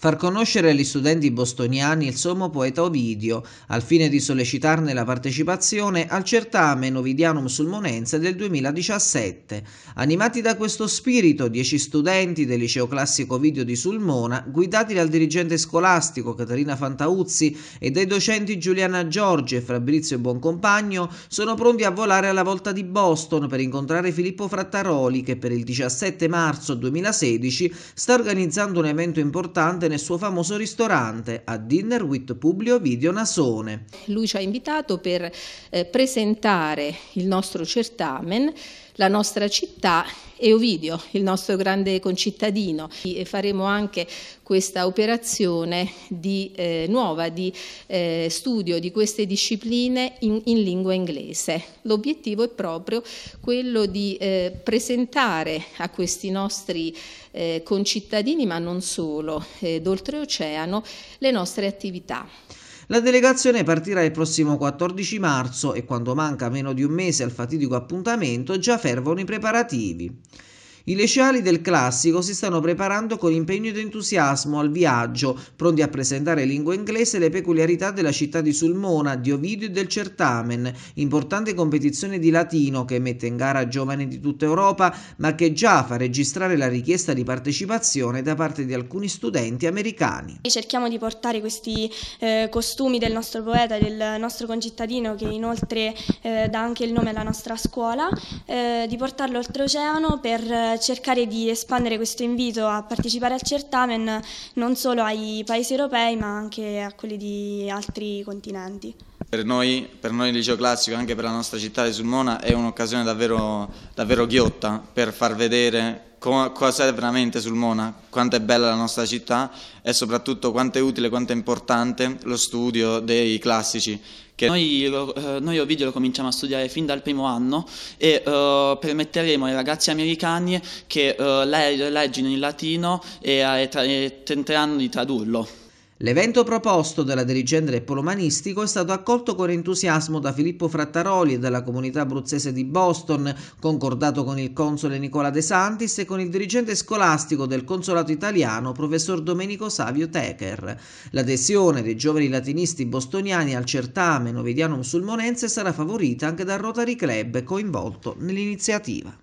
Far conoscere agli studenti bostoniani il sommo poeta Ovidio, al fine di sollecitarne la partecipazione al certame Novidianum Sulmonense del 2017. Animati da questo spirito, dieci studenti del liceo classico Ovidio di Sulmona, guidati dal dirigente scolastico Caterina Fantauzzi e dai docenti Giuliana Giorgi e Fabrizio Buoncompagno, sono pronti a volare alla volta di Boston per incontrare Filippo Frattaroli che per il 17 marzo 2016 sta organizzando un evento importante nel suo famoso ristorante a Dinner with Publio Video Nasone. Lui ci ha invitato per eh, presentare il nostro certamen, la nostra città e Ovidio, il nostro grande concittadino. E faremo anche questa operazione di, eh, nuova di eh, studio di queste discipline in, in lingua inglese. L'obiettivo è proprio quello di eh, presentare a questi nostri eh, concittadini, ma non solo, eh, d'oltreoceano, le nostre attività. La delegazione partirà il prossimo 14 marzo e quando manca meno di un mese al fatidico appuntamento già fervono i preparativi. I liceali del classico si stanno preparando con impegno ed entusiasmo al viaggio, pronti a presentare in lingua inglese le peculiarità della città di Sulmona, di Ovidio e del Certamen, importante competizione di latino che mette in gara giovani di tutta Europa, ma che già fa registrare la richiesta di partecipazione da parte di alcuni studenti americani. Cerchiamo di portare questi eh, costumi del nostro poeta, del nostro concittadino, che inoltre eh, dà anche il nome alla nostra scuola, eh, di portarlo oltreoceano per eh, cercare di espandere questo invito a partecipare al certamen non solo ai paesi europei ma anche a quelli di altri continenti. Per noi, per noi, il liceo classico e anche per la nostra città di Sulmona è un'occasione davvero, davvero ghiotta per far vedere cosa è veramente Sulmona, quanto è bella la nostra città e soprattutto quanto è utile, quanto è importante lo studio dei classici. Noi, eh, noi, Ovidio lo cominciamo a studiare fin dal primo anno e eh, permetteremo ai ragazzi americani che eh, leggino in latino e, e, eh, e tenteranno di tradurlo. L'evento proposto dalla dirigente del Polo Umanistico è stato accolto con entusiasmo da Filippo Frattaroli e dalla comunità abruzzese di Boston, concordato con il console Nicola De Santis e con il dirigente scolastico del consolato italiano, professor Domenico Savio Techer. L'adesione dei giovani latinisti bostoniani al certame novidiano musulmonense sarà favorita anche dal Rotary Club coinvolto nell'iniziativa.